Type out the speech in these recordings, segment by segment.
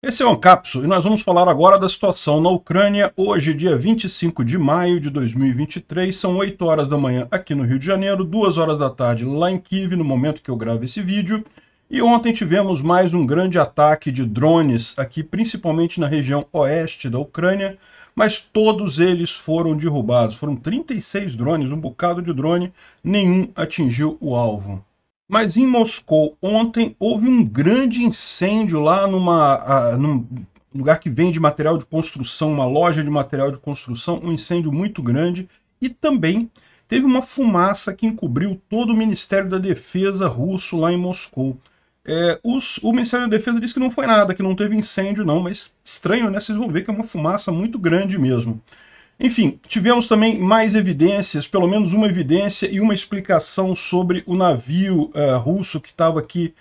Esse é o Ancapso e nós vamos falar agora da situação na Ucrânia. Hoje, dia 25 de maio de 2023, são 8 horas da manhã aqui no Rio de Janeiro, 2 horas da tarde lá em Kiev, no momento que eu gravo esse vídeo. E ontem tivemos mais um grande ataque de drones aqui, principalmente na região oeste da Ucrânia, mas todos eles foram derrubados. Foram 36 drones, um bocado de drone, nenhum atingiu o alvo. Mas em Moscou, ontem, houve um grande incêndio lá numa, uh, num lugar que vende material de construção, uma loja de material de construção, um incêndio muito grande. E também teve uma fumaça que encobriu todo o Ministério da Defesa russo lá em Moscou. É, os, o Ministério da Defesa disse que não foi nada, que não teve incêndio não, mas estranho, né? Vocês vão ver que é uma fumaça muito grande mesmo. Enfim, tivemos também mais evidências, pelo menos uma evidência e uma explicação sobre o navio uh, russo que estava aqui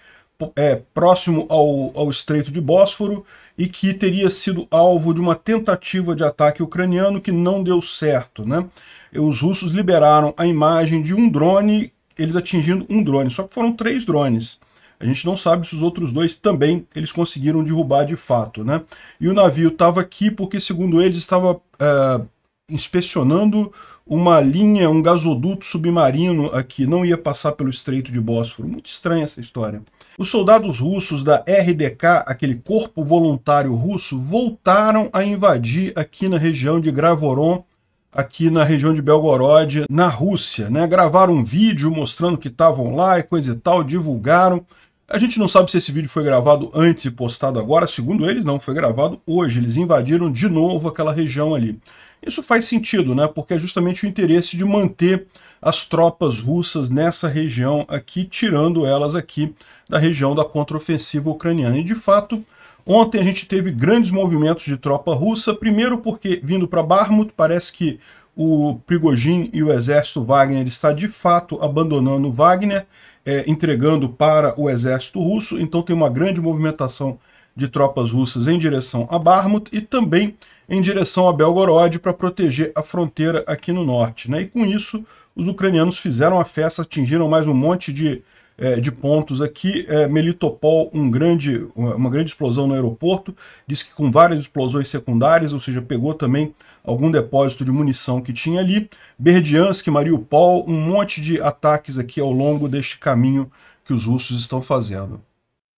é, próximo ao, ao Estreito de Bósforo e que teria sido alvo de uma tentativa de ataque ucraniano que não deu certo. Né? E os russos liberaram a imagem de um drone, eles atingindo um drone, só que foram três drones. A gente não sabe se os outros dois também eles conseguiram derrubar de fato, né? E o navio estava aqui porque, segundo eles, estava uh, inspecionando uma linha, um gasoduto submarino aqui, não ia passar pelo Estreito de Bósforo. Muito estranha essa história. Os soldados russos da RDK, aquele corpo voluntário russo, voltaram a invadir aqui na região de Gravoron, aqui na região de Belgorod, na Rússia. Né? Gravaram um vídeo mostrando que estavam lá e coisa e tal, divulgaram. A gente não sabe se esse vídeo foi gravado antes e postado agora. Segundo eles, não, foi gravado hoje. Eles invadiram de novo aquela região ali. Isso faz sentido, né? Porque é justamente o interesse de manter as tropas russas nessa região aqui, tirando elas aqui da região da contraofensiva ucraniana. E de fato, ontem a gente teve grandes movimentos de tropa russa, primeiro porque vindo para Barmut, parece que o Prigojin e o exército Wagner está de fato abandonando Wagner, é, entregando para o exército russo, então tem uma grande movimentação de tropas russas em direção a Barmut e também em direção a Belgorod para proteger a fronteira aqui no norte. Né? E com isso, os ucranianos fizeram a festa, atingiram mais um monte de, é, de pontos aqui. É, Melitopol, um grande, uma grande explosão no aeroporto, diz que com várias explosões secundárias, ou seja, pegou também algum depósito de munição que tinha ali. Berdiansk, Mariupol, um monte de ataques aqui ao longo deste caminho que os russos estão fazendo.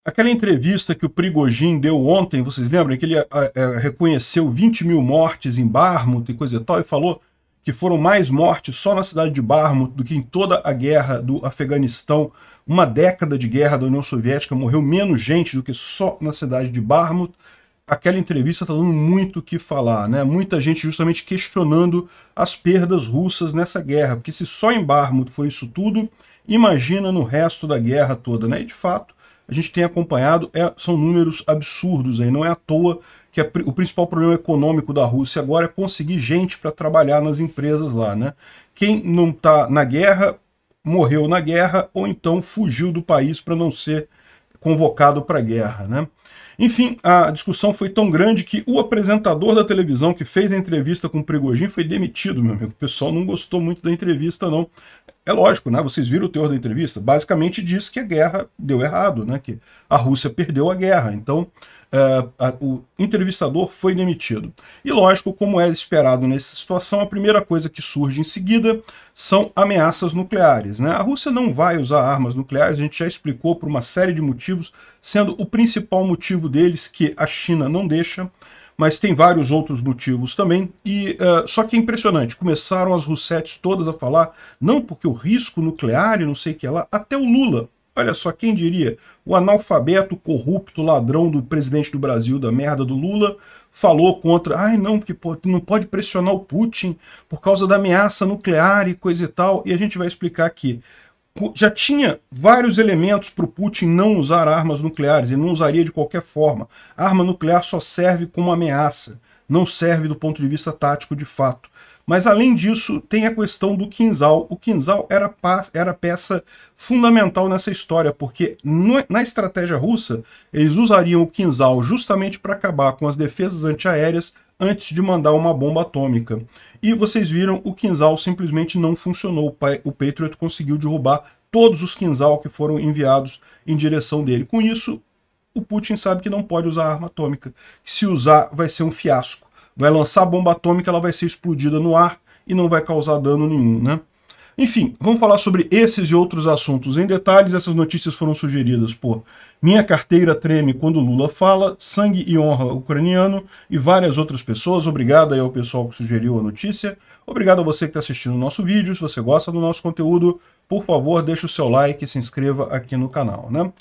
Aquela entrevista que o Prigogine deu ontem, vocês lembram? Que ele a, ah, a, ah, é, reconheceu 20 mil mortes em Barmut e coisa e tal, e falou que foram mais mortes só na cidade de Barmut do que em toda a guerra do Afeganistão. Uma década de guerra da União Soviética morreu menos gente do que só na cidade de Barmut. Aquela entrevista está dando muito o que falar, né? Muita gente justamente questionando as perdas russas nessa guerra, porque se só em Barmut foi isso tudo, imagina no resto da guerra toda, né? E de fato, a gente tem acompanhado, é, são números absurdos aí, não é à toa que a, o principal problema econômico da Rússia agora é conseguir gente para trabalhar nas empresas lá, né? Quem não está na guerra, morreu na guerra ou então fugiu do país para não ser convocado para a guerra, né? Enfim, a discussão foi tão grande que o apresentador da televisão que fez a entrevista com o Prigogine foi demitido, meu amigo. O pessoal não gostou muito da entrevista, não. É lógico, né? Vocês viram o teor da entrevista. Basicamente diz que a guerra deu errado, né? Que a Rússia perdeu a guerra. Então, é, a, o entrevistador foi demitido. E lógico, como é esperado nessa situação, a primeira coisa que surge em seguida são ameaças nucleares. Né? A Rússia não vai usar armas nucleares, a gente já explicou por uma série de motivos, sendo o principal motivo deles que a China não deixa mas tem vários outros motivos também. E uh, Só que é impressionante, começaram as Russetes todas a falar, não porque o risco nuclear e não sei o que lá, até o Lula. Olha só, quem diria? O analfabeto corrupto ladrão do presidente do Brasil, da merda do Lula, falou contra. Ai, não, porque não pode pressionar o Putin por causa da ameaça nuclear e coisa e tal. E a gente vai explicar aqui já tinha vários elementos para o Putin não usar armas nucleares, ele não usaria de qualquer forma. arma nuclear só serve como ameaça, não serve do ponto de vista tático de fato. Mas além disso, tem a questão do quinzal. O quinzal era, era peça fundamental nessa história, porque no, na estratégia russa, eles usariam o quinzal justamente para acabar com as defesas antiaéreas antes de mandar uma bomba atômica. E vocês viram, o quinzal simplesmente não funcionou. O Patriot conseguiu derrubar todos os quinzal que foram enviados em direção dele. Com isso, o Putin sabe que não pode usar arma atômica. que Se usar, vai ser um fiasco vai lançar bomba atômica, ela vai ser explodida no ar e não vai causar dano nenhum, né? Enfim, vamos falar sobre esses e outros assuntos em detalhes. Essas notícias foram sugeridas por Minha Carteira Treme Quando Lula Fala, Sangue e Honra Ucraniano e várias outras pessoas. Obrigado aí ao pessoal que sugeriu a notícia. Obrigado a você que está assistindo o nosso vídeo. Se você gosta do nosso conteúdo, por favor, deixe o seu like e se inscreva aqui no canal, né?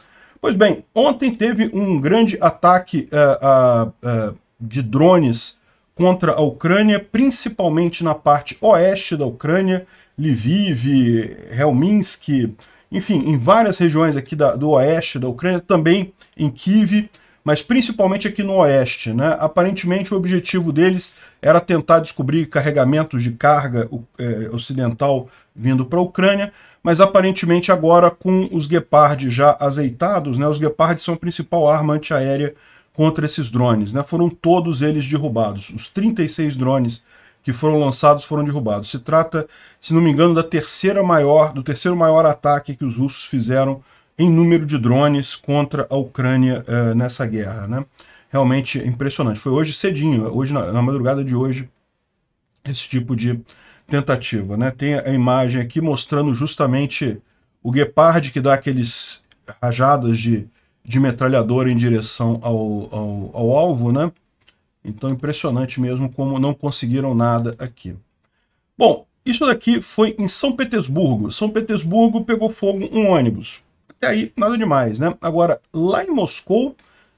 Pois bem, ontem teve um grande ataque uh, uh, uh, de drones contra a Ucrânia, principalmente na parte oeste da Ucrânia, Lviv, Helminsk, enfim, em várias regiões aqui da, do oeste da Ucrânia, também em Kiev, mas principalmente aqui no oeste. Né? Aparentemente, o objetivo deles era tentar descobrir carregamentos de carga é, ocidental vindo para a Ucrânia, mas aparentemente agora com os Gepard já azeitados, né? os Gepard são a principal arma antiaérea contra esses drones. Né? Foram todos eles derrubados. Os 36 drones que foram lançados foram derrubados. Se trata, se não me engano, da terceira maior, do terceiro maior ataque que os russos fizeram em número de drones contra a Ucrânia eh, nessa guerra. Né? Realmente impressionante. Foi hoje cedinho, hoje na, na madrugada de hoje, esse tipo de tentativa. Né? Tem a imagem aqui mostrando justamente o Gepard que dá aqueles rajadas de de metralhadora em direção ao, ao, ao alvo, né? Então, impressionante mesmo como não conseguiram nada aqui. Bom, isso daqui foi em São Petersburgo. São Petersburgo pegou fogo um ônibus. Até aí, nada demais, né? Agora, lá em Moscou,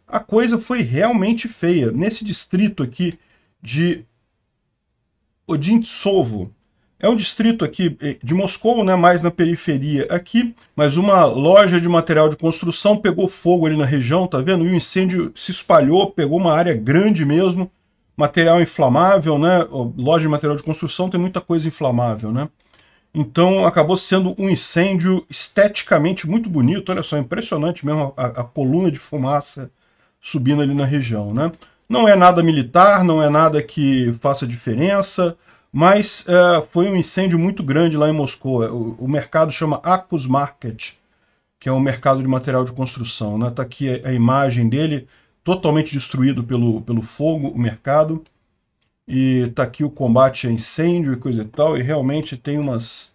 a coisa foi realmente feia. Nesse distrito aqui de Odintsovo, é um distrito aqui eh, de Moscou, né, mais na periferia aqui, mas uma loja de material de construção pegou fogo ali na região, tá vendo? E o incêndio se espalhou, pegou uma área grande mesmo, material inflamável, né? Loja de material de construção tem muita coisa inflamável, né? Então acabou sendo um incêndio esteticamente muito bonito, olha só, impressionante mesmo a, a coluna de fumaça subindo ali na região, né? Não é nada militar, não é nada que faça diferença, mas uh, foi um incêndio muito grande lá em Moscou. É, o, o, mercado chama Akus Market, que é um mercado de material de construção. Está né? Tá aqui a, a, imagem dele, totalmente destruído pelo, pelo fogo, o mercado. E está aqui o combate a incêndio e coisa e tal. E realmente tem umas,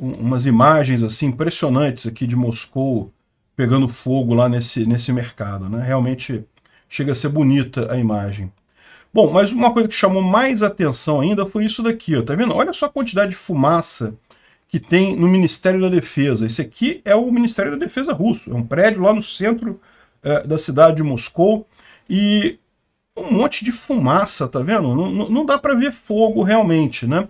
um, umas imagens assim impressionantes aqui de Moscou pegando fogo lá nesse, nesse mercado. Né? Realmente chega a ser bonita a imagem. Bom, mas uma coisa que chamou mais atenção ainda foi isso daqui, ó, tá vendo? Olha só a quantidade de fumaça que tem no Ministério da Defesa. Esse aqui é o Ministério da Defesa russo, é um prédio lá no centro eh, da cidade de Moscou e um monte de fumaça, tá vendo? Não, não dá para ver fogo realmente, né?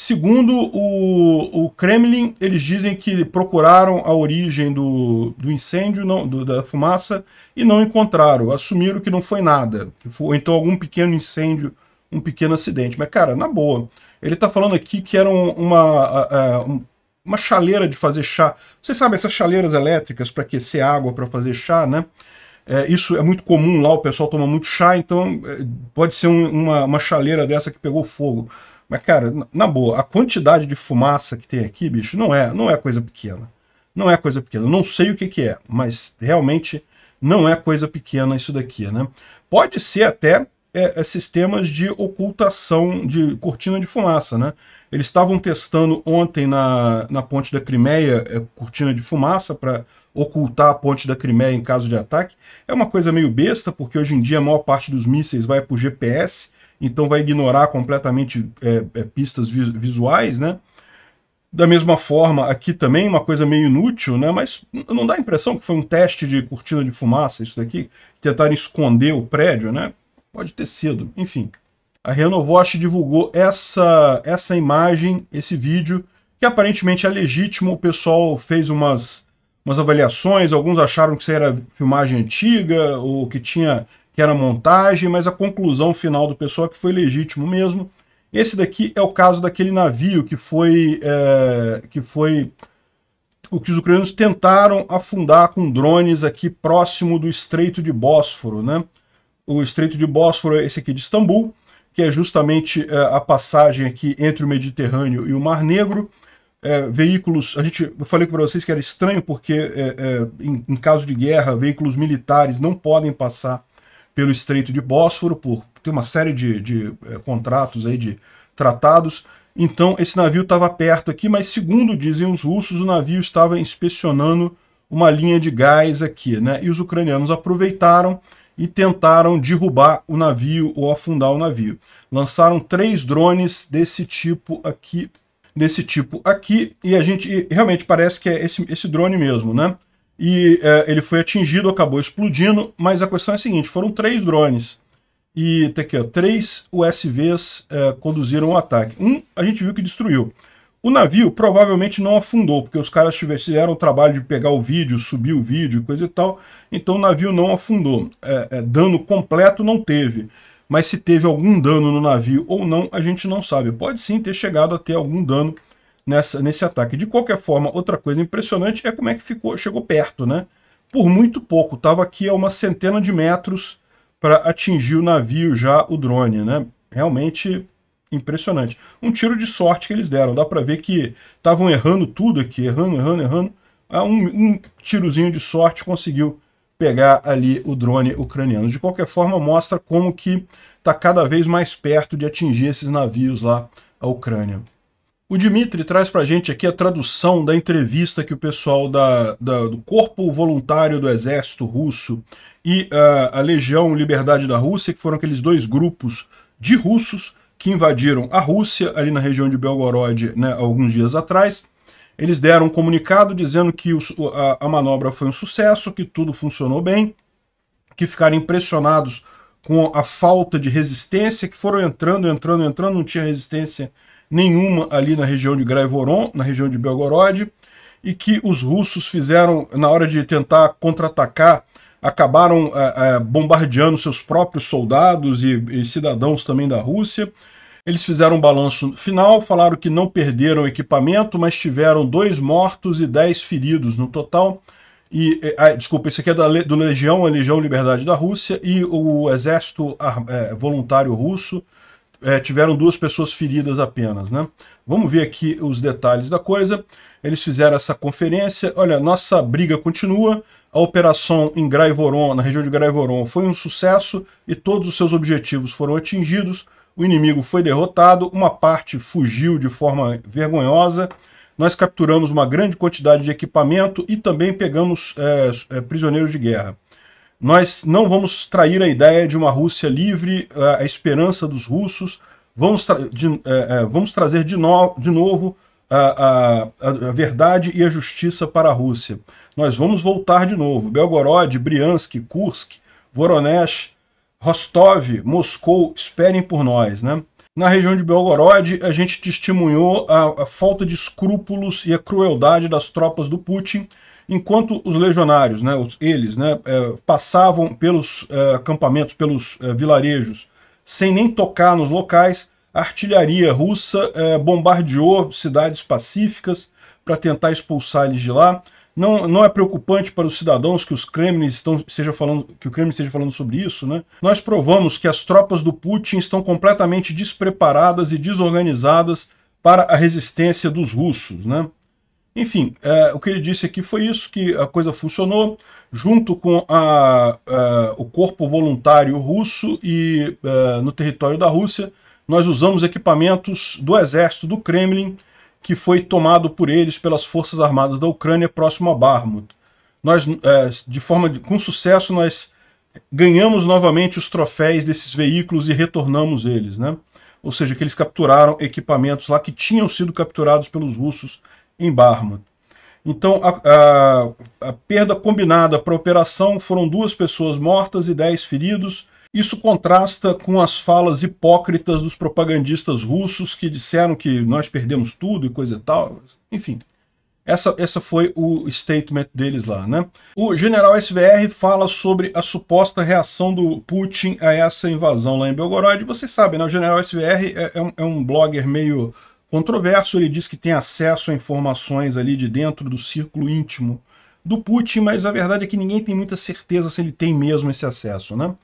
Segundo o, o, Kremlin, eles dizem que procuraram a origem do, do incêndio, não, do, da fumaça, e não encontraram. Assumiram que não foi nada, que foi então algum pequeno incêndio, um pequeno acidente. Mas, cara, na boa, ele está falando aqui que era uma, uma chaleira de fazer chá. Vocês sabem, essas chaleiras elétricas para aquecer água, para fazer chá, né? É, isso é muito comum lá, o pessoal toma muito chá, então é, pode ser um, uma, uma chaleira dessa que pegou fogo. Mas, cara, na boa, a quantidade de fumaça que tem aqui, bicho, não é, não é coisa pequena. Não é coisa pequena. Eu não sei o que, que é, mas realmente não é coisa pequena isso daqui, né? Pode ser até é, é sistemas de ocultação de cortina de fumaça, né? Eles estavam testando ontem na, na ponte da Crimeia é, cortina de fumaça para ocultar a ponte da Crimeia em caso de ataque. É uma coisa meio besta, porque hoje em dia a maior parte dos mísseis vai para o GPS, então vai ignorar completamente é, é pistas visuais, né? Da mesma forma, aqui também, uma coisa meio inútil, né? Mas não dá a impressão que foi um teste de cortina de fumaça isso daqui? Tentaram esconder o prédio, né? Pode ter sido. Enfim, a Renovost divulgou essa, essa imagem, esse vídeo, que aparentemente é legítimo. O pessoal fez umas, umas avaliações, alguns acharam que isso era filmagem antiga, ou que tinha que era montagem, mas a conclusão final do pessoal é que foi legítimo mesmo. Esse daqui é o caso daquele navio que foi, é, que foi o que os ucranianos tentaram afundar com drones aqui próximo do Estreito de Bósforo, né? O Estreito de Bósforo é esse aqui de Istambul, que é justamente é, a passagem aqui entre o Mediterrâneo e o Mar Negro. É, veículos, a gente, eu falei para vocês que era estranho porque é, é, em, em caso de guerra veículos militares não podem passar pelo Estreito de Bósforo, por ter uma série de, de é, contratos aí de tratados. Então esse navio estava perto aqui, mas segundo dizem os russos, o navio estava inspecionando uma linha de gás aqui, né? E os ucranianos aproveitaram e tentaram derrubar o navio ou afundar o navio. Lançaram três drones desse tipo aqui, desse tipo aqui, e a gente e realmente parece que é esse, esse drone mesmo, né? e é, ele foi atingido, acabou explodindo, mas a questão é a seguinte, foram três drones e tá aqui, ó, três USVs é, conduziram o ataque. Um a gente viu que destruiu. O navio provavelmente não afundou, porque os caras fizeram o trabalho de pegar o vídeo, subir o vídeo, coisa e tal, então o navio não afundou. É, é, dano completo não teve, mas se teve algum dano no navio ou não, a gente não sabe. Pode sim ter chegado a ter algum dano nessa, nesse ataque. De qualquer forma, outra coisa impressionante é como é que ficou, chegou perto, né? Por muito pouco, estava aqui a uma centena de metros para atingir o navio já o drone, né? Realmente impressionante. Um tiro de sorte que eles deram, dá para ver que estavam errando tudo aqui, errando, errando, errando. Ah, um, um tirozinho de sorte conseguiu pegar ali o drone ucraniano. De qualquer forma, mostra como que está cada vez mais perto de atingir esses navios lá, a Ucrânia. O Dimitri traz para a gente aqui a tradução da entrevista que o pessoal da, da do Corpo Voluntário do Exército Russo e uh, a Legião Liberdade da Rússia, que foram aqueles dois grupos de russos que invadiram a Rússia, ali na região de Belgorod, né, alguns dias atrás. Eles deram um comunicado dizendo que o, a, a manobra foi um sucesso, que tudo funcionou bem, que ficaram impressionados com a falta de resistência, que foram entrando, entrando, entrando, não tinha resistência nenhuma nenhuma ali na região de Graivoron, na região de Belgorod, e que os russos fizeram, na hora de tentar contra-atacar, acabaram é, é, bombardeando seus próprios soldados e, e cidadãos também da Rússia. Eles fizeram um balanço final, falaram que não perderam equipamento, mas tiveram dois mortos e dez feridos no total. E, é, ah, desculpa, isso aqui é da, do Legião, a Legião Liberdade da Rússia, e o Exército é, Voluntário Russo é, tiveram duas pessoas feridas apenas, né? Vamos ver aqui os detalhes da coisa. Eles fizeram essa conferência. Olha, nossa briga continua. A operação em Graivoron, na região de Graivoron, foi um sucesso e todos os seus objetivos foram atingidos. O inimigo foi derrotado, uma parte fugiu de forma vergonhosa. Nós capturamos uma grande quantidade de equipamento e também pegamos é, é prisioneiros de guerra. Nós não vamos trair a ideia de uma Rússia livre, eh, a esperança dos russos. Vamos, tra de, é, vamos trazer de, no de novo a, a, a, verdade e a justiça para a Rússia. Nós vamos voltar de novo. Belgorod, Briansk, Kursk, Voronezh, Rostov, Moscou, esperem por nós. Né? Na região de Belgorod, a gente testemunhou a, a falta de escrúpulos e a crueldade das tropas do Putin, enquanto os legionários, né, os, eles, né, é, passavam pelos é, acampamentos, pelos é, vilarejos, sem nem tocar nos locais, a artilharia russa é, bombardeou cidades pacíficas para tentar expulsar eles de lá. Não, não, é preocupante para os cidadãos que os Kremlin estão, seja falando, que o Kremlin esteja falando sobre isso, né? Nós provamos que as tropas do Putin estão completamente despreparadas e desorganizadas para a resistência dos russos, né? Enfim, é, o que ele disse aqui foi isso, que a coisa funcionou, junto com a, a, é, o corpo voluntário russo e a, é, no território da Rússia, nós usamos equipamentos do exército do Kremlin, que foi tomado por eles pelas forças armadas da Ucrânia próximo a Barmut. Nós, é, de forma de, com sucesso, nós ganhamos novamente os troféus desses veículos e retornamos eles, né? Ou seja, que eles capturaram equipamentos lá que tinham sido capturados pelos russos em Barmouth. Então, a, a, a perda combinada para a operação foram duas pessoas mortas e dez feridos. Isso contrasta com as falas hipócritas dos propagandistas russos que disseram que nós perdemos tudo e coisa e tal. Enfim, essa, essa foi o statement deles lá, né? O general SVR fala sobre a suposta reação do Putin a essa invasão lá em Belgorod. Vocês sabem, né? O general SVR é, é, um, é um blogger meio controverso, ele diz que tem acesso a informações ali de dentro do círculo íntimo do Putin, mas a verdade é que ninguém tem muita certeza se ele tem mesmo esse acesso, né?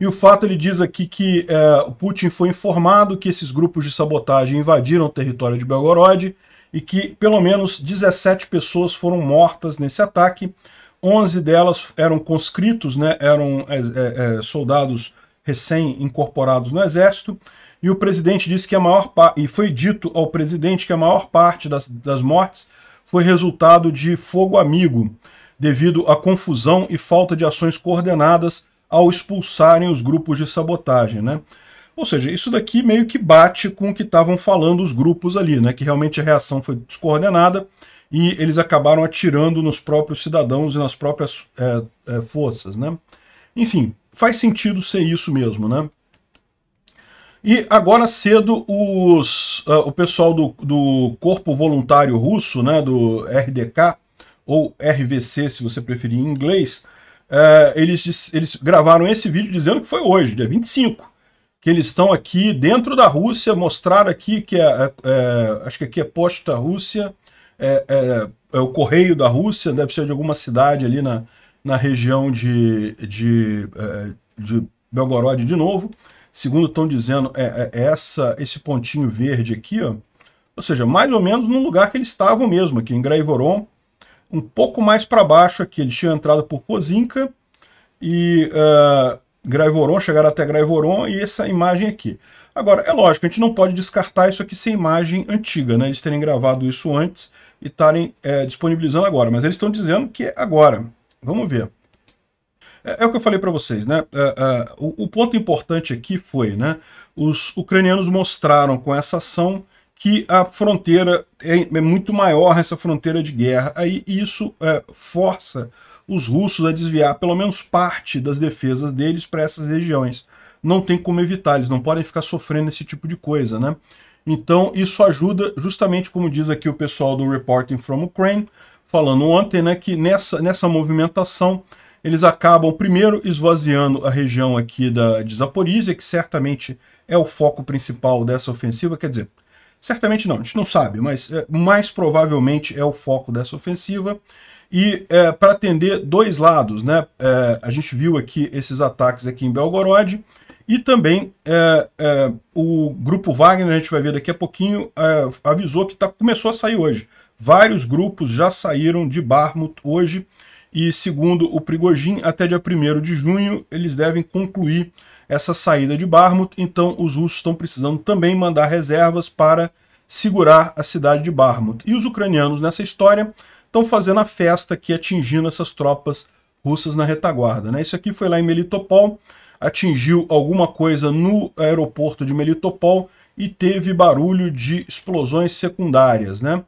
E o fato, ele diz aqui que é, o Putin foi informado que esses grupos de sabotagem invadiram o território de Belgorod e que pelo menos 17 pessoas foram mortas nesse ataque, 11 delas eram conscritos, né, eram é, é, é soldados recém-incorporados no exército, e o presidente disse que a maior e foi dito ao presidente que a maior parte das, das mortes foi resultado de fogo amigo, devido à confusão e falta de ações coordenadas ao expulsarem os grupos de sabotagem, né? Ou seja, isso daqui meio que bate com o que estavam falando os grupos ali, né? Que realmente a reação foi descoordenada e eles acabaram atirando nos próprios cidadãos e nas próprias é, é, forças, né? Enfim, faz sentido ser isso mesmo, né? E agora cedo os, uh, o pessoal do, do Corpo Voluntário Russo, né, do RDK, ou RVC, se você preferir em inglês, uh, eles, eles gravaram esse vídeo dizendo que foi hoje, dia 25, que eles estão aqui dentro da Rússia, mostraram aqui que é, é, é acho que aqui é Posta Rússia, é, é, é, o Correio da Rússia, deve ser de alguma cidade ali na, na região de, de, eh, de Belgorod de novo, segundo estão dizendo, é, é essa, esse pontinho verde aqui, ó, ou seja, mais ou menos no lugar que eles estavam mesmo, aqui em Graivoron, um pouco mais para baixo aqui, eles tinham entrado por Cozinca e uh, Graivoron, chegaram até Graivoron e essa imagem aqui. Agora, é lógico, a gente não pode descartar isso aqui sem imagem antiga, né? Eles terem gravado isso antes e estarem é, disponibilizando agora, mas eles estão dizendo que é agora. Vamos ver. É, é o que eu falei para vocês, né? É, é, o, o, ponto importante aqui foi, né? Os ucranianos mostraram com essa ação que a fronteira é, é muito maior, essa fronteira de guerra. Aí isso é, força os russos a desviar pelo menos parte das defesas deles para essas regiões. Não tem como evitar, eles não podem ficar sofrendo esse tipo de coisa, né? Então, isso ajuda, justamente como diz aqui o pessoal do Reporting from Ukraine, falando ontem, né, que nessa, nessa movimentação eles acabam primeiro esvaziando a região aqui da, de Zaporizhia, que certamente é o foco principal dessa ofensiva. Quer dizer, certamente não, a gente não sabe, mas é, mais provavelmente é o foco dessa ofensiva. E é, eh, para atender dois lados, né? É, a gente viu aqui esses ataques aqui em Belgorod, e também é, é, o grupo Wagner, a gente vai ver daqui a pouquinho, é, avisou que tá, começou a sair hoje. Vários grupos já saíram de Barmut hoje e, segundo o Prigojin, até dia 1 de junho eles devem concluir essa saída de Barmut, então os russos estão precisando também mandar reservas para segurar a cidade de Barmut. E os ucranianos nessa história estão fazendo a festa que atingindo essas tropas russas na retaguarda. Né? Isso aqui foi lá em Melitopol, atingiu alguma coisa no aeroporto de Melitopol e teve barulho de explosões secundárias. Né?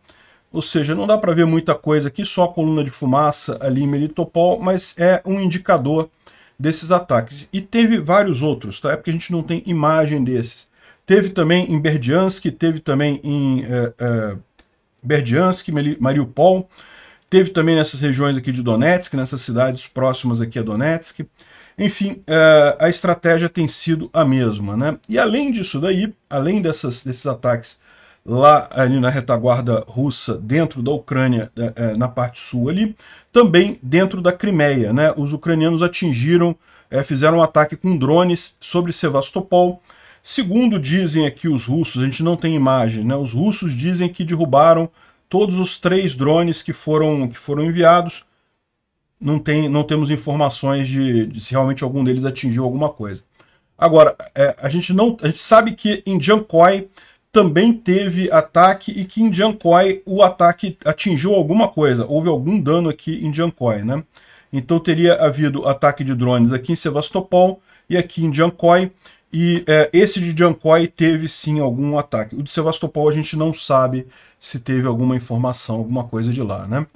Ou seja, não dá para ver muita coisa aqui, só a coluna de fumaça ali em Melitopol, mas é um indicador desses ataques. E teve vários outros, tá? É porque a gente não tem imagem desses. Teve também em Berdiansk, teve também em eh, eh, Berdiansk, Mariupol, teve também nessas regiões aqui de Donetsk, nessas cidades próximas aqui a Donetsk. Enfim, eh, a estratégia tem sido a mesma, né? E além disso daí, além dessas, desses ataques lá ali na retaguarda russa, dentro da Ucrânia, eh, eh, na parte sul ali, também dentro da Crimeia. Né? Os ucranianos atingiram, eh, fizeram um ataque com drones sobre Sevastopol. Segundo dizem aqui os russos, a gente não tem imagem, né? os russos dizem que derrubaram todos os três drones que foram, que foram enviados. Não, tem, não temos informações de, de se realmente algum deles atingiu alguma coisa. Agora, é, a, gente não, a gente sabe que em Jankoi também teve ataque e que em Jankoi o ataque atingiu alguma coisa, houve algum dano aqui em Jankoi, né? Então teria havido ataque de drones aqui em Sevastopol e aqui em Jankoi, e é, esse de Jankoi teve sim algum ataque. O de Sevastopol a gente não sabe se teve alguma informação, alguma coisa de lá, né?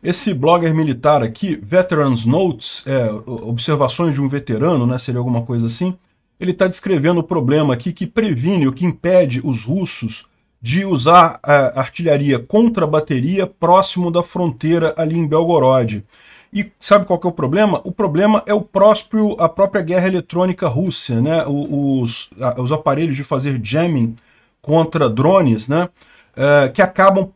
Esse blogger militar aqui, Veterans Notes, é, observações de um veterano, né, seria alguma coisa assim, ele está descrevendo o problema aqui que previne, o que impede os russos de usar a artilharia contra bateria próximo da fronteira ali em Belgorod. E sabe qual que é o problema? O problema é o próprio, a própria guerra eletrônica russa, né? Os, os aparelhos de fazer jamming contra drones, né? É, que acabam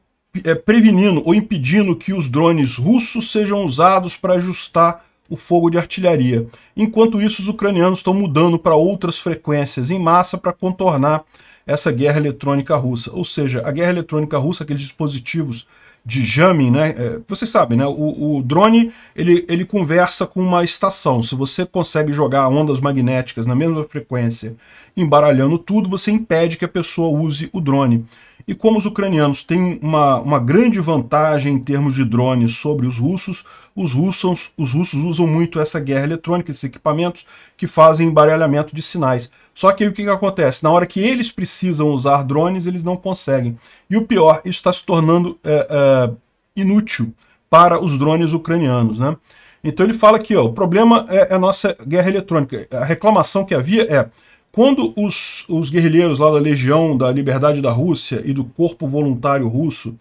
é, prevenindo ou impedindo que os drones russos sejam usados para ajustar o fogo de artilharia. Enquanto isso, os ucranianos estão mudando para outras frequências em massa para contornar essa guerra eletrônica russa. Ou seja, a guerra eletrônica russa, aqueles dispositivos de jamming, né? É, vocês sabem, né? O, o, drone ele, ele conversa com uma estação. Se você consegue jogar ondas magnéticas na mesma frequência, embaralhando tudo, você impede que a pessoa use o drone. E como os ucranianos têm uma, uma grande vantagem em termos de drones sobre os russos, os russos, os russos usam muito essa guerra eletrônica, esses equipamentos que fazem embaralhamento de sinais. Só que aí o que, que acontece? Na hora que eles precisam usar drones, eles não conseguem. E o pior, isso está se tornando é, é, inútil para os drones ucranianos. Né? Então ele fala aqui, ó, o problema é, é a nossa guerra eletrônica. A reclamação que havia é quando os, os guerrilheiros lá da Legião da Liberdade da Rússia e do Corpo Voluntário Russo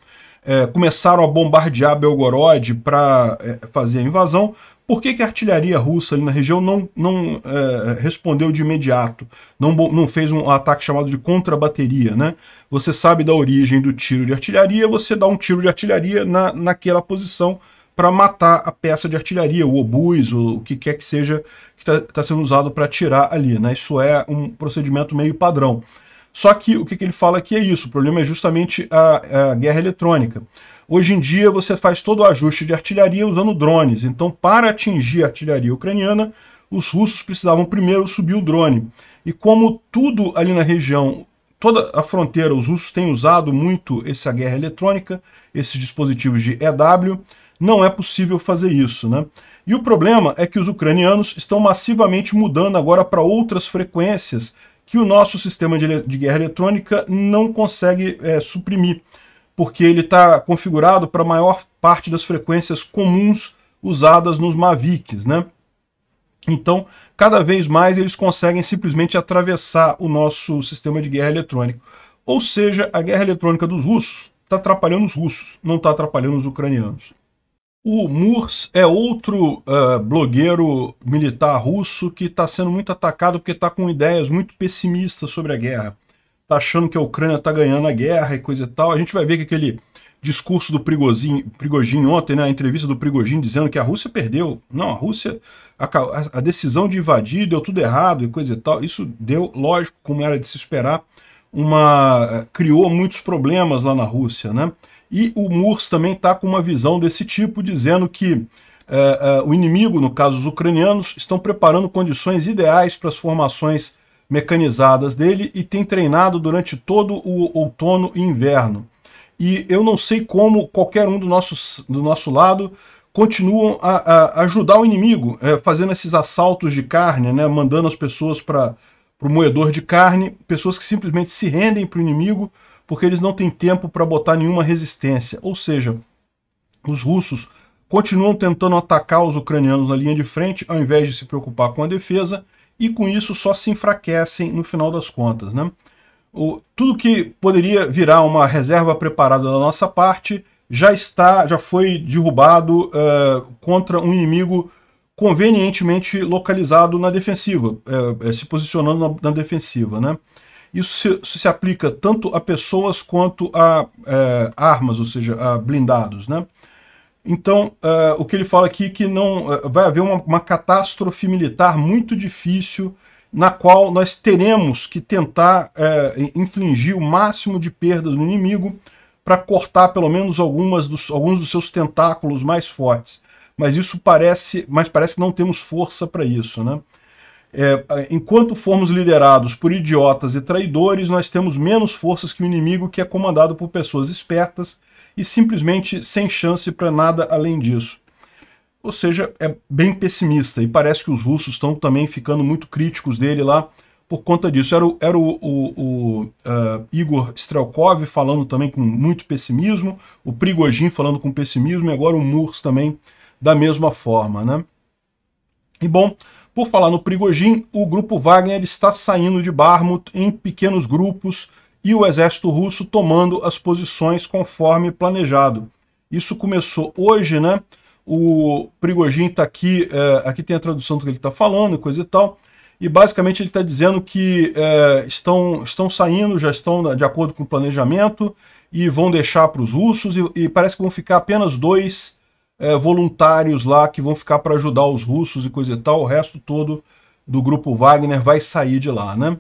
é, começaram a bombardear Belgorod para é, fazer a invasão, por que, que a artilharia russa ali na região não, não é, respondeu de imediato? Não, não fez um ataque chamado de contrabateria, né? Você sabe da origem do tiro de artilharia, você dá um tiro de artilharia na, naquela posição para matar a peça de artilharia, o obus, o, o que quer que seja que está tá sendo usado para atirar ali. Né? Isso é um procedimento meio padrão. Só que o que, que ele fala aqui é isso, o problema é justamente a, a guerra eletrônica. Hoje em dia você faz todo o ajuste de artilharia usando drones, então para atingir a artilharia ucraniana, os russos precisavam primeiro subir o drone. E como tudo ali na região toda a fronteira, os russos têm usado muito essa guerra eletrônica, esses dispositivos de EW, não é possível fazer isso, né? E o problema é que os ucranianos estão massivamente mudando agora para outras frequências que o nosso sistema de, de guerra eletrônica não consegue é, suprimir, porque ele está configurado para a maior parte das frequências comuns usadas nos Mavics, né? Então, cada vez mais eles conseguem simplesmente atravessar o nosso sistema de guerra eletrônico. Ou seja, a guerra eletrônica dos russos está atrapalhando os russos, não está atrapalhando os ucranianos. O Murs é outro uh, blogueiro militar russo que está sendo muito atacado porque está com ideias muito pessimistas sobre a guerra. Está achando que a Ucrânia está ganhando a guerra e coisa e tal. A gente vai ver que aquele discurso do Prigozhin, ontem, né, a entrevista do Prigozhin dizendo que a Rússia perdeu. Não, a Rússia, a, a decisão de invadir deu tudo errado e coisa e tal. Isso deu, lógico, como era de se esperar, uma eh, criou muitos problemas lá na Rússia, né? E o Murs também está com uma visão desse tipo, dizendo que é, é, o inimigo, no caso os ucranianos, estão preparando condições ideais para as formações mecanizadas dele e tem treinado durante todo o outono e inverno. E eu não sei como qualquer um do nosso, do nosso lado continuam a, a ajudar o inimigo, é, fazendo esses assaltos de carne, né, mandando as pessoas para o moedor de carne, pessoas que simplesmente se rendem para o inimigo porque eles não têm tempo para botar nenhuma resistência. Ou seja, os russos continuam tentando atacar os ucranianos na linha de frente, ao invés de se preocupar com a defesa, e com isso só se enfraquecem no final das contas. Né? O, tudo que poderia virar uma reserva preparada da nossa parte já está, já foi derrubado uh, contra um inimigo convenientemente localizado na defensiva, uh, se posicionando na, na defensiva. Né? Isso se, se aplica tanto a pessoas quanto a é, armas, ou seja, a blindados. Né? Então, é, o que ele fala aqui é que não, é, vai haver uma, uma catástrofe militar muito difícil na qual nós teremos que tentar é, infligir o máximo de perdas no inimigo para cortar pelo menos algumas dos, alguns dos seus tentáculos mais fortes. Mas isso parece, mas parece que não temos força para isso, né? É, enquanto formos liderados por idiotas e traidores, nós temos menos forças que o inimigo que é comandado por pessoas espertas e simplesmente sem chance para nada além disso. Ou seja, é bem pessimista e parece que os russos estão também ficando muito críticos dele lá por conta disso. Era o, era o, o, o uh, Igor Strelkov falando também com muito pessimismo, o Prigogine falando com pessimismo e agora o Murs também da mesma forma. Né? E bom, por falar no Prigojin, o grupo Wagner está saindo de Barmut em pequenos grupos e o exército russo tomando as posições conforme planejado. Isso começou hoje, né? O Prigojin está aqui, é, aqui tem a tradução do que ele está falando, coisa e tal, e basicamente ele está dizendo que é, estão, estão saindo, já estão de acordo com o planejamento e vão deixar para os russos e, e, parece que vão ficar apenas dois é, voluntários lá que vão ficar para ajudar os russos e coisa e tal, o resto todo do grupo Wagner vai sair de lá, né?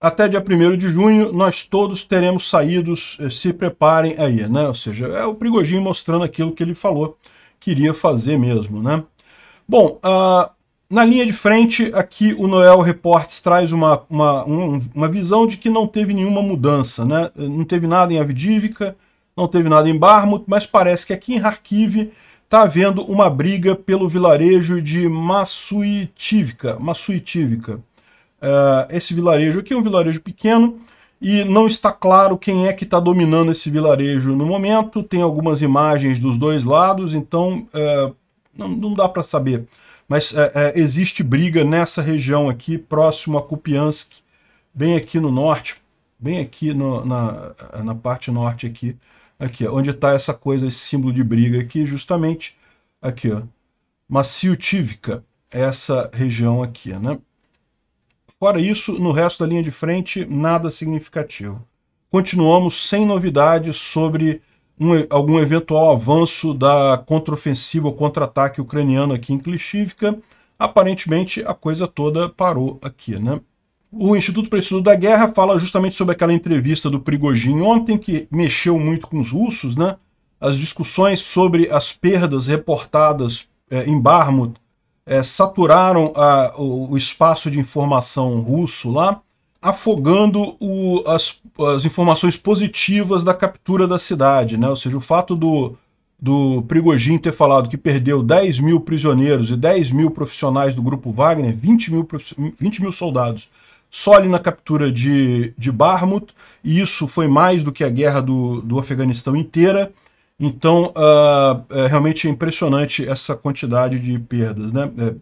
Até dia 1 de junho, nós todos teremos saídos, é, se preparem aí, né? Ou seja, é o Prigogine mostrando aquilo que ele falou que iria fazer mesmo, né? Bom, uh, na linha de frente, aqui o Noel Reportes traz uma, uma, um, uma visão de que não teve nenhuma mudança, né? Não teve nada em Avdívica, não teve nada em Barmut, mas parece que aqui em Kharkiv está havendo uma briga pelo vilarejo de Massuitivka. Massuitívica. Uh, esse vilarejo aqui é um vilarejo pequeno e não está claro quem é que está dominando esse vilarejo no momento. Tem algumas imagens dos dois lados, então uh, não, não, dá para saber. Mas uh, existe briga nessa região aqui, próximo a Kupiansk, bem aqui no norte, bem aqui no, na, na parte norte aqui Aqui, onde está essa coisa, esse símbolo de briga aqui, justamente aqui, ó. Macio Tívica, essa região aqui, né? Fora isso, no resto da linha de frente, nada significativo. Continuamos sem novidades sobre um, algum eventual avanço da contraofensiva ou contra-ataque ucraniano aqui em Klishivka. Aparentemente, a coisa toda parou aqui, né? O Instituto para Estudo da Guerra fala justamente sobre aquela entrevista do Prigogine ontem, que mexeu muito com os russos, né? As discussões sobre as perdas reportadas eh, em Barmut eh, saturaram o, o, espaço de informação russo lá, afogando o, as, as, informações positivas da captura da cidade, né? Ou seja, o fato do, do ter falado que perdeu 10 mil prisioneiros e 10 mil profissionais do grupo Wagner, 20 mil, 20 mil soldados só ali na captura de, de Barmut, e isso foi mais do que a guerra do, do Afeganistão inteira. Então, uh, é realmente é impressionante essa quantidade de perdas. Né? É,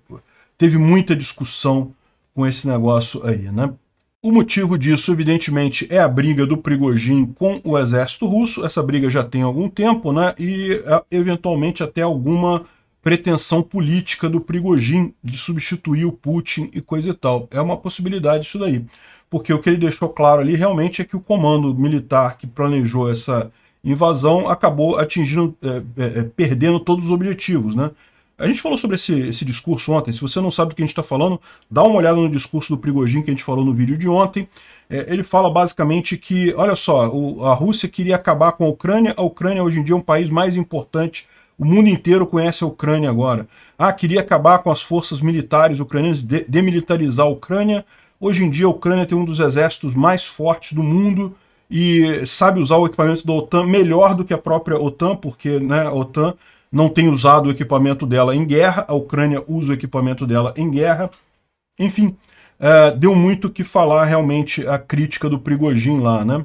teve muita discussão com esse negócio aí. Né? O motivo disso, evidentemente, é a briga do Prigogine com o exército russo. Essa briga já tem algum tempo né? e, ah, eventualmente, até alguma pretensão política do Prigojin de substituir o Putin e coisa e tal. É uma possibilidade isso daí. Porque o que ele deixou claro ali realmente é que o comando militar que planejou essa invasão acabou atingindo, é, é, é perdendo todos os objetivos, né? A gente falou sobre esse, esse discurso ontem, se você não sabe do que a gente está falando, dá uma olhada no discurso do Prigojin que a gente falou no vídeo de ontem. É, ele fala basicamente que, olha só, o, a Rússia queria acabar com a Ucrânia, a Ucrânia hoje em dia é um país mais importante o mundo inteiro conhece a Ucrânia agora. Ah, queria acabar com as forças militares ucranianas, demilitarizar a Ucrânia. Hoje em dia a Ucrânia tem um dos exércitos mais fortes do mundo e sabe usar o equipamento da OTAN melhor do que a própria OTAN, porque né, a OTAN não tem usado o equipamento dela em guerra, a Ucrânia usa o equipamento dela em guerra. Enfim, é, deu muito que falar realmente a crítica do Prigojin lá, né?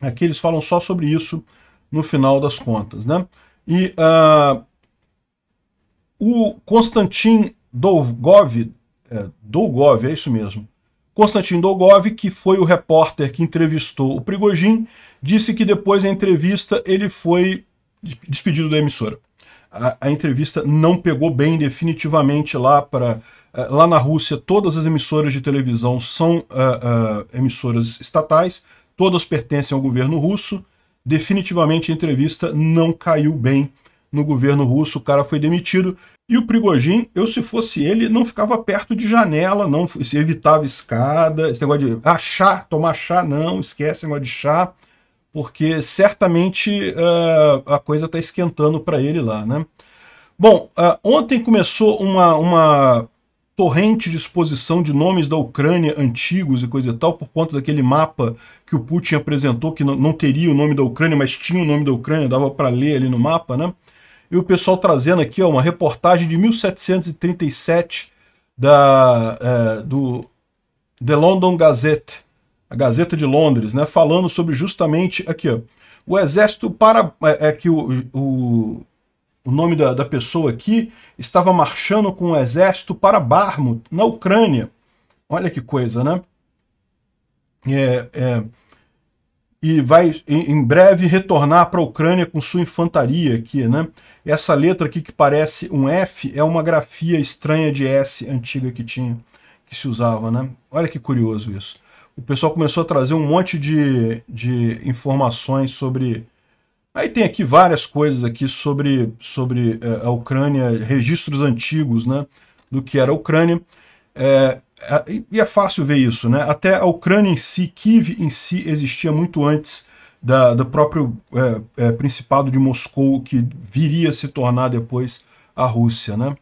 Aqui eles falam só sobre isso no final das contas, né? E uh, o Konstantin Dolgov, é, Dolgov, é isso mesmo, Konstantin Dolgov, que foi o repórter que entrevistou o Prigojin, disse que depois da entrevista ele foi despedido da emissora. A, a entrevista não pegou bem definitivamente lá para eh, lá na Rússia. Todas as emissoras de televisão são uh, uh, emissoras estatais, todas pertencem ao governo russo definitivamente a entrevista não caiu bem no governo russo, o cara foi demitido. E o Prigojin, eu se fosse ele, não ficava perto de janela, não se evitava escada, esse negócio de achar, ah, tomar chá, não, esquece negócio de chá, porque certamente uh, a coisa está esquentando para ele lá, né? Bom, uh, ontem começou uma, uma torrente de exposição de nomes da Ucrânia antigos e coisa e tal, por conta daquele mapa que o Putin apresentou, que não teria o nome da Ucrânia, mas tinha o nome da Ucrânia, dava para ler ali no mapa, né? E o pessoal trazendo aqui ó, uma reportagem de 1737 da, é, do The London Gazette, a Gazeta de Londres, né? Falando sobre justamente aqui, ó, o exército para é, é que o, o o nome da, da, pessoa aqui, estava marchando com o um exército para Barmut, na Ucrânia. Olha que coisa, né? É, é, e vai em breve retornar para a Ucrânia com sua infantaria aqui, né? Essa letra aqui que parece um F é uma grafia estranha de S antiga que tinha, que se usava, né? Olha que curioso isso. O pessoal começou a trazer um monte de, de informações sobre... Aí tem aqui várias coisas aqui sobre, sobre eh, a Ucrânia, registros antigos, né? Do que era a Ucrânia. É, é, e é fácil ver isso, né? Até a Ucrânia em si, Kiev em si, existia muito antes da, do próprio é, é, Principado de Moscou, que viria a se tornar depois a Rússia, né?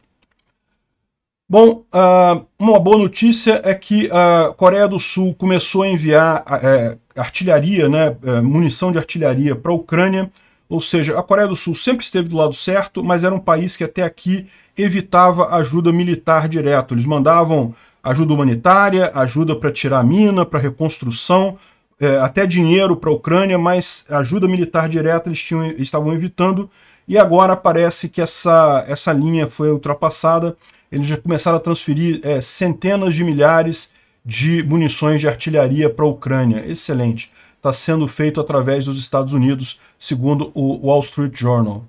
Bom, uh, uma boa notícia é que a Coreia do Sul começou a enviar é, artilharia, né, é, munição de artilharia para a Ucrânia, ou seja, a Coreia do Sul sempre esteve do lado certo, mas era um país que até aqui evitava ajuda militar direto. Eles mandavam ajuda humanitária, ajuda para tirar mina, para reconstrução, é, até dinheiro para a Ucrânia, mas ajuda militar direta eles, tinham, eles estavam evitando. E agora parece que essa, essa linha foi ultrapassada. Eles já começaram a transferir é, centenas de milhares de munições de artilharia para a Ucrânia. Excelente. Está sendo feito através dos Estados Unidos, segundo o Wall Street Journal.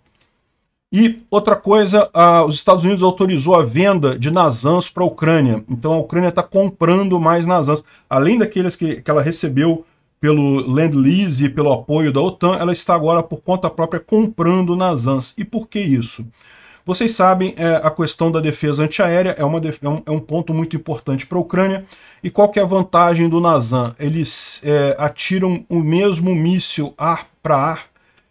E outra coisa, a, os Estados Unidos autorizou a venda de Nazans para a Ucrânia. Então a Ucrânia está comprando mais Nazans. Além daqueles que, que ela recebeu pelo Land Lease e pelo apoio da OTAN, ela está agora por conta própria comprando Nazans. E por que isso? Vocês sabem, é, a questão da defesa antiaérea é, uma, é, um, é um ponto muito importante para a Ucrânia. E qual que é a vantagem do Nazan? Eles é, atiram o mesmo míssil ar para ar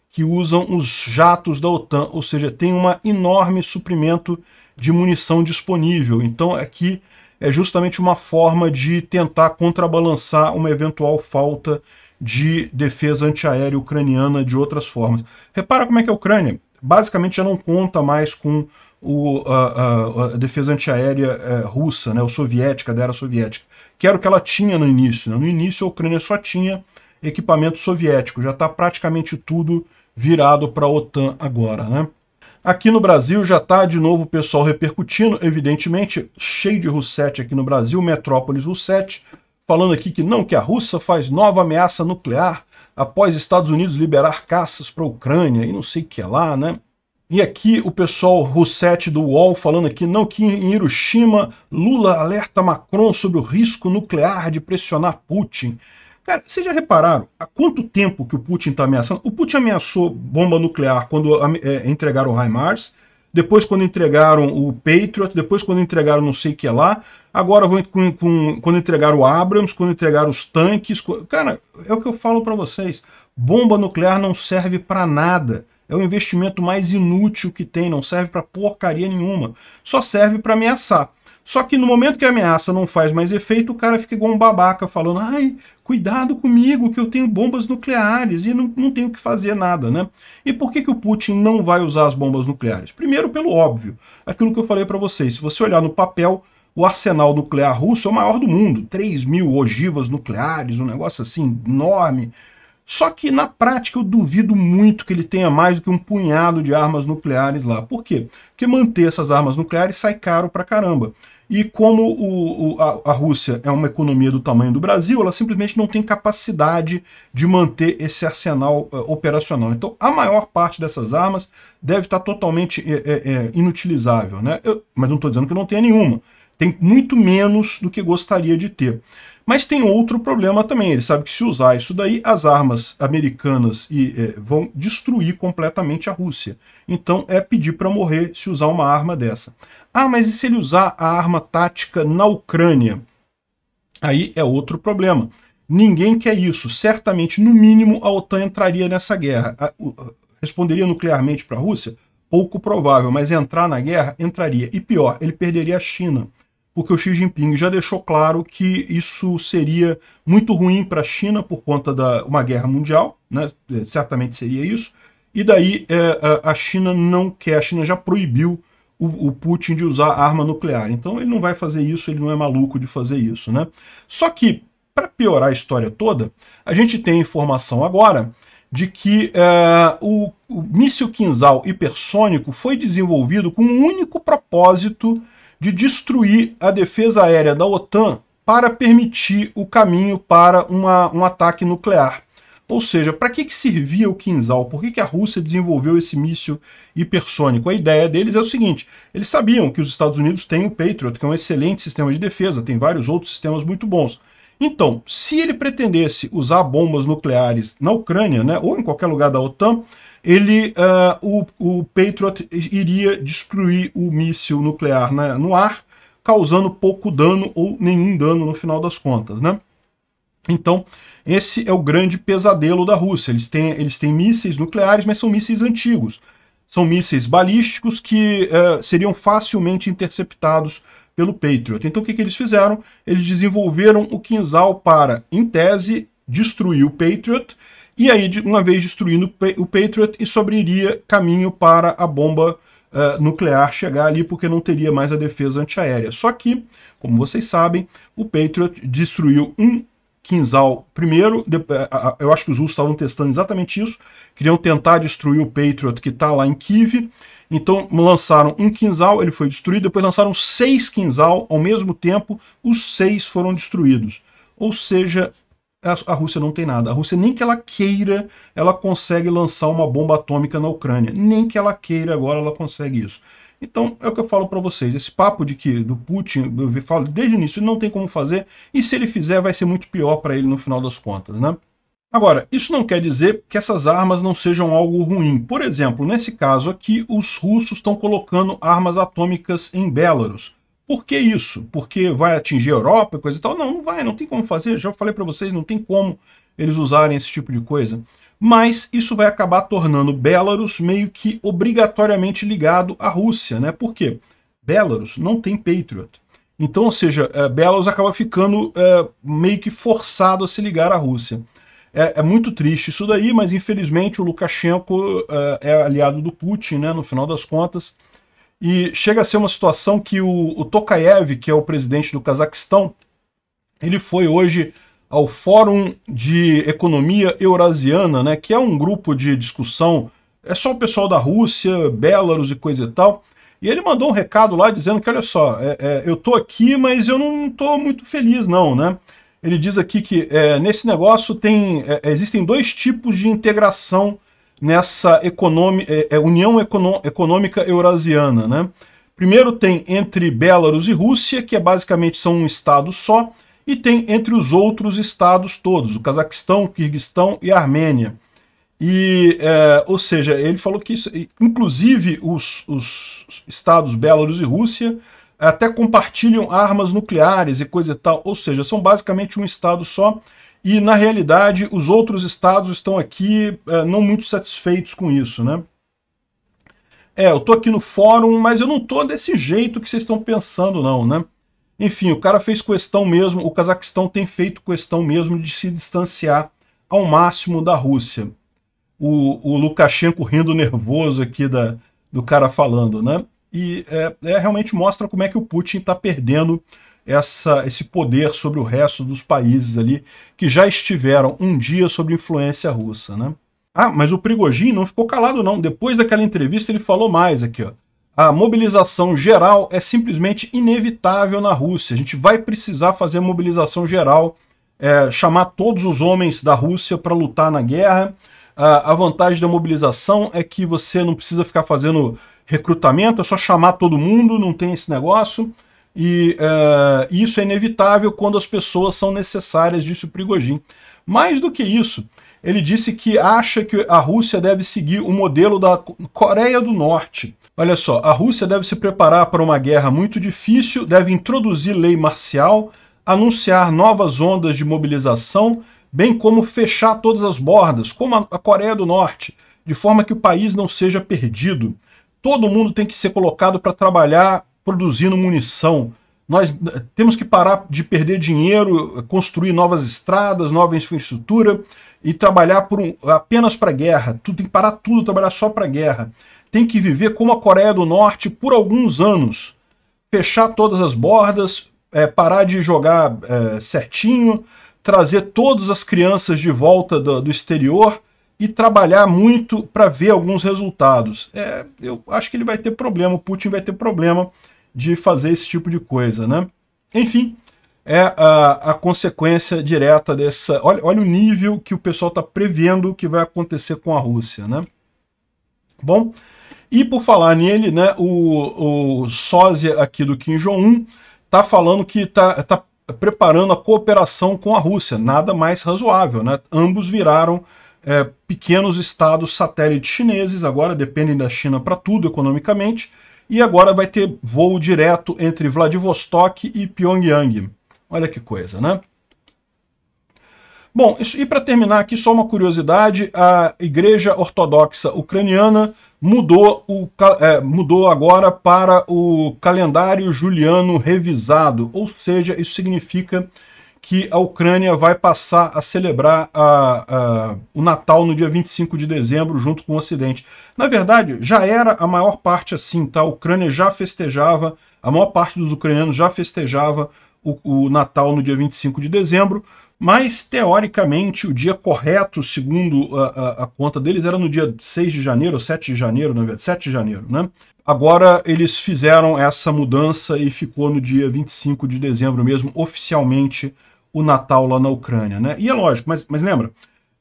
que usam os jatos da OTAN, ou seja, tem um enorme suprimento de munição disponível. Então aqui é justamente uma forma de tentar contrabalançar uma eventual falta de defesa antiaérea ucraniana de outras formas. Repara como é que a Ucrânia basicamente já não conta mais com o, a, a, a, defesa antiaérea é, russa, né, ou soviética, da era soviética, que era o que ela tinha no início. Né? No início a Ucrânia só tinha equipamento soviético, já está praticamente tudo virado para a OTAN agora, né? Aqui no Brasil já está de novo o pessoal repercutindo, evidentemente, cheio de Rousset aqui no Brasil, Metrópolis Rousset, falando aqui que não, que a Rússia faz nova ameaça nuclear após Estados Unidos liberar caças para a Ucrânia e não sei o que lá, né? E aqui o pessoal Rousset do UOL falando aqui, não que em Hiroshima, Lula alerta Macron sobre o risco nuclear de pressionar Putin. Cara, vocês já repararam há quanto tempo que o Putin está ameaçando? O Putin ameaçou bomba nuclear quando é, entregaram o HIMARS, depois quando entregaram o Patriot, depois quando entregaram não sei o que é lá, agora vão com, com, quando entregaram o Abrams, quando entregaram os tanques. Cara, é o que eu falo para vocês. Bomba nuclear não serve para nada. É o investimento mais inútil que tem, não serve para porcaria nenhuma. Só serve para ameaçar. Só que no momento que a ameaça não faz mais efeito, o cara fica igual um babaca falando: ai, cuidado comigo, que eu tenho bombas nucleares e não, não tenho que fazer nada, né? E por que, que o Putin não vai usar as bombas nucleares? Primeiro, pelo óbvio, aquilo que eu falei para vocês: se você olhar no papel, o arsenal nuclear russo é o maior do mundo 3 mil ogivas nucleares, um negócio assim enorme. Só que na prática eu duvido muito que ele tenha mais do que um punhado de armas nucleares lá. Por quê? Porque manter essas armas nucleares sai caro pra caramba. E como o, o, a, a, Rússia é uma economia do tamanho do Brasil, ela simplesmente não tem capacidade de manter esse arsenal uh, operacional. Então, a maior parte dessas armas deve estar totalmente é, é, inutilizável. Né? Eu, mas não estou dizendo que não tenha nenhuma. Tem muito menos do que gostaria de ter. Mas tem outro problema também, ele sabe que se usar isso daí, as armas americanas e, é, vão destruir completamente a Rússia. Então é pedir para morrer se usar uma arma dessa. Ah, mas e se ele usar a arma tática na Ucrânia? Aí é outro problema. Ninguém quer isso. Certamente, no mínimo, a OTAN entraria nessa guerra. responderia nuclearmente para a Rússia? Pouco provável, mas entrar na guerra, entraria. E pior, ele perderia a China porque o Xi Jinping já deixou claro que isso seria muito ruim para a China por conta da uma guerra mundial, né? É, certamente seria isso, e daí é, a China não quer, a China já proibiu o, o, Putin de usar arma nuclear, então ele não vai fazer isso, ele não é maluco de fazer isso. Né? Só que, para piorar a história toda, a gente tem informação agora de que é, o, o míssil Quinzal hipersônico foi desenvolvido com um único propósito de destruir a defesa aérea da OTAN para permitir o caminho para uma, um ataque nuclear. Ou seja, para que, que servia o Kinzhal? Por que, que a Rússia desenvolveu esse míssil hipersônico? A ideia deles é o seguinte, eles sabiam que os Estados Unidos têm o Patriot, que é um excelente sistema de defesa, tem vários outros sistemas muito bons. Então, se ele pretendesse usar bombas nucleares na Ucrânia, né, ou em qualquer lugar da OTAN, ele, uh, o, o Patriot iria destruir o míssil nuclear né, no ar, causando pouco dano ou nenhum dano no final das contas. Né? Então, esse é o grande pesadelo da Rússia. Eles têm, eles têm mísseis nucleares, mas são mísseis antigos. São mísseis balísticos que uh, seriam facilmente interceptados pelo Patriot. Então o que, que eles fizeram? Eles desenvolveram o Kinzhal para, em tese, destruir o Patriot e aí, uma vez destruindo o Patriot, e sobriria caminho para a bomba uh, nuclear chegar ali, porque não teria mais a defesa antiaérea. Só que, como vocês sabem, o Patriot destruiu um quinzal primeiro, eh, eu acho que os russos estavam testando exatamente isso, queriam tentar destruir o Patriot que está lá em Kiev, então lançaram um quinzal, ele foi destruído, depois lançaram seis quinzal ao mesmo tempo, os seis foram destruídos. Ou seja, a Rússia não tem nada. A Rússia, nem que ela queira, ela consegue lançar uma bomba atômica na Ucrânia. Nem que ela queira agora, ela consegue isso. Então, é o que eu falo para vocês. Esse papo de que do Putin, eu falo desde o início, não tem como fazer. E se ele fizer, vai ser muito pior para ele no final das contas, né? Agora, isso não quer dizer que essas armas não sejam algo ruim. Por exemplo, nesse caso aqui, os russos estão colocando armas atômicas em Belarus. Por que isso? Porque vai atingir a Europa e coisa e tal? Não, não vai, não tem como fazer. Já falei para vocês, não tem como eles usarem esse tipo de coisa. Mas isso vai acabar tornando Belarus meio que obrigatoriamente ligado à Rússia, né? Por quê? Belarus não tem Patriot. Então, ou seja, eh, Belarus acaba ficando é, meio que forçado a se ligar à Rússia. É, é, muito triste isso daí, mas infelizmente o Lukashenko é, é aliado do Putin, né? No final das contas. E chega a ser uma situação que o, o Tokayev, que é o presidente do Cazaquistão, ele foi hoje ao Fórum de Economia Eurasiana, né, que é um grupo de discussão, é só o pessoal da Rússia, Belarus e coisa e tal, e ele mandou um recado lá dizendo que, olha só, é, é, eu tô aqui, mas eu não tô muito feliz não, né? Ele diz aqui que é, nesse negócio tem é, existem dois tipos de integração nessa é, é União Econo Econômica Eurasiana. Né? Primeiro tem entre Belarus e Rússia, que é basicamente são um estado só, e tem entre os outros estados todos, o Cazaquistão, o Kirguistão e a Armênia. E, é, ou seja, ele falou que, isso, inclusive, os, os estados Belarus e Rússia é, até compartilham armas nucleares e coisa e tal, ou seja, são basicamente um estado só, e, na realidade, os outros estados estão aqui é, não muito satisfeitos com isso, né? É, eu tô aqui no fórum, mas eu não tô desse jeito que vocês estão pensando, não, né? Enfim, o cara fez questão mesmo, o Cazaquistão tem feito questão mesmo de se distanciar ao máximo da Rússia. O, o Lukashenko rindo nervoso aqui da, do cara falando, né? E é, é realmente mostra como é que o Putin está perdendo essa, esse poder sobre o resto dos países ali que já estiveram um dia sob influência russa, né? Ah, mas o Prigogine não ficou calado não. Depois daquela entrevista ele falou mais aqui, ó. A mobilização geral é simplesmente inevitável na Rússia. A gente vai precisar fazer mobilização geral, é, chamar todos os homens da Rússia para lutar na guerra. a vantagem da mobilização é que você não precisa ficar fazendo recrutamento, é só chamar todo mundo, não tem esse negócio. E uh, isso é inevitável quando as pessoas são necessárias, disse o Prigojin. Mais do que isso, ele disse que acha que a Rússia deve seguir o modelo da Coreia do Norte. Olha só, a Rússia deve se preparar para uma guerra muito difícil, deve introduzir lei marcial, anunciar novas ondas de mobilização, bem como fechar todas as bordas, como a Coreia do Norte, de forma que o país não seja perdido. Todo mundo tem que ser colocado para trabalhar produzindo munição. Nós eh, temos que parar de perder dinheiro, construir novas estradas, nova infraestrutura e trabalhar por um, apenas para guerra. tem que parar tudo, trabalhar só para guerra. Tem que viver como a Coreia do Norte por alguns anos. Fechar todas as bordas, é, parar de jogar é, certinho, trazer todas as crianças de volta do, do exterior e trabalhar muito para ver alguns resultados. É, eu acho que ele vai ter problema, o Putin vai ter problema de fazer esse tipo de coisa, né? Enfim, é a, a consequência direta dessa... Olha, olha o nível que o pessoal está prevendo que vai acontecer com a Rússia, né? Bom, e por falar nele, né, o, o sósia aqui do Kim Jong-un está falando que está tá preparando a cooperação com a Rússia, nada mais razoável, né? Ambos viraram é, pequenos estados satélites chineses, agora dependem da China para tudo economicamente, e agora vai ter voo direto entre Vladivostok e Pyongyang. Olha que coisa, né? Bom, e para terminar aqui, só uma curiosidade, a Igreja Ortodoxa Ucraniana mudou, o, é, mudou agora para o calendário juliano revisado, ou seja, isso significa que a Ucrânia vai passar a celebrar a, a, o Natal no dia 25 de dezembro, junto com o Ocidente. Na verdade, já era a maior parte assim, tá? A Ucrânia já festejava, a maior parte dos ucranianos já festejava o, o Natal no dia 25 de dezembro, mas teoricamente o dia correto, segundo a, a, a, conta deles, era no dia 6 de janeiro, 7 de janeiro, na verdade, 7 de janeiro, né? Agora eles fizeram essa mudança e ficou no dia 25 de dezembro mesmo, oficialmente, o Natal lá na Ucrânia, né? E é lógico, mas, mas lembra,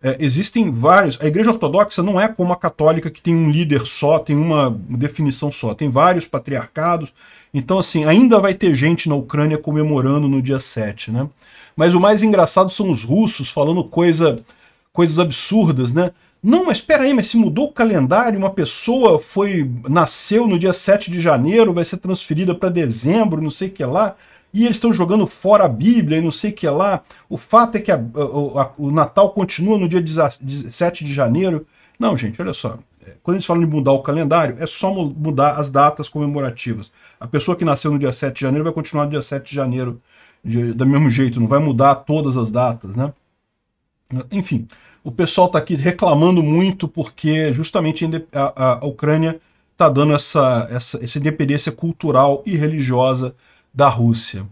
é, existem vários... A Igreja Ortodoxa não é como a Católica, que tem um líder só, tem uma definição só, tem vários patriarcados, então assim, ainda vai ter gente na Ucrânia comemorando no dia 7, né? Mas o mais engraçado são os russos falando coisa, coisas absurdas, né? Não, mas espera aí, mas se mudou o calendário, uma pessoa foi nasceu no dia 7 de janeiro, vai ser transferida para dezembro, não sei o que lá, e eles estão jogando fora a Bíblia e não sei o que lá. O fato é que a, a, a, o Natal continua no dia 17 de janeiro. Não, gente, olha só quando a gente fala de mudar o calendário, é só mudar as datas comemorativas. A pessoa que nasceu no dia 7 de janeiro vai continuar no dia 7 de janeiro da do mesmo jeito, não vai mudar todas as datas, né? Enfim, o pessoal está aqui reclamando muito porque justamente a, a Ucrânia está dando essa, essa, essa independência cultural e religiosa da Rússia.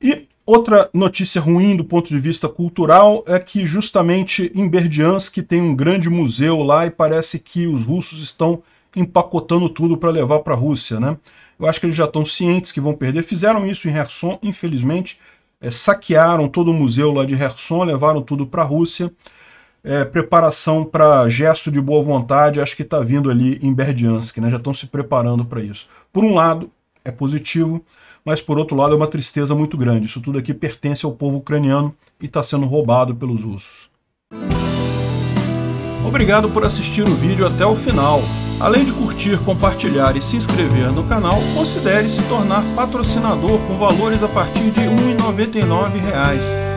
E Outra notícia ruim do ponto de vista cultural é que justamente em Berdiansk tem um grande museu lá e parece que os russos estão empacotando tudo para levar para a Rússia, né? Eu acho que eles já estão cientes que vão perder. Fizeram isso em Herson, infelizmente, é, saquearam todo o museu lá de Herson, levaram tudo para a Rússia. É, preparação para gesto de boa vontade, acho que está vindo ali em Berdiansk, né? já estão se preparando para isso. Por um lado, é positivo, mas por outro lado é uma tristeza muito grande. Isso tudo aqui pertence ao povo ucraniano e está sendo roubado pelos russos. Obrigado por assistir o vídeo até o final. Além de curtir, compartilhar e se inscrever no canal, considere se tornar patrocinador com valores a partir de R$ 1,99